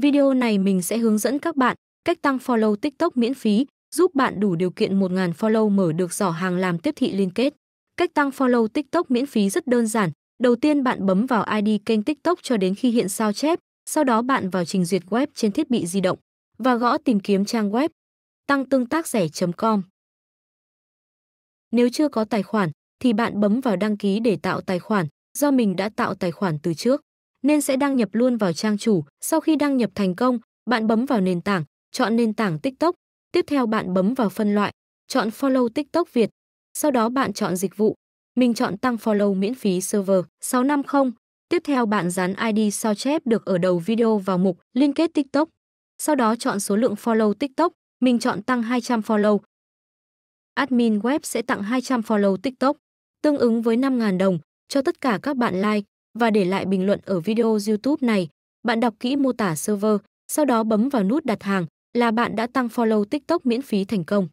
Video này mình sẽ hướng dẫn các bạn cách tăng follow TikTok miễn phí, giúp bạn đủ điều kiện 1.000 follow mở được giỏ hàng làm tiếp thị liên kết. Cách tăng follow TikTok miễn phí rất đơn giản. Đầu tiên bạn bấm vào ID kênh TikTok cho đến khi hiện sao chép, sau đó bạn vào trình duyệt web trên thiết bị di động và gõ tìm kiếm trang web tăng tương tác rẻ.com. Nếu chưa có tài khoản thì bạn bấm vào đăng ký để tạo tài khoản, do mình đã tạo tài khoản từ trước nên sẽ đăng nhập luôn vào trang chủ. Sau khi đăng nhập thành công, bạn bấm vào nền tảng, chọn nền tảng TikTok. Tiếp theo bạn bấm vào phân loại, chọn Follow TikTok Việt. Sau đó bạn chọn dịch vụ. Mình chọn tăng follow miễn phí server 650. Tiếp theo bạn dán ID sao chép được ở đầu video vào mục liên kết TikTok. Sau đó chọn số lượng follow TikTok. Mình chọn tăng 200 follow. Admin web sẽ tặng 200 follow TikTok, tương ứng với 5.000 đồng cho tất cả các bạn like, và để lại bình luận ở video YouTube này. Bạn đọc kỹ mô tả server, sau đó bấm vào nút đặt hàng là bạn đã tăng follow TikTok miễn phí thành công.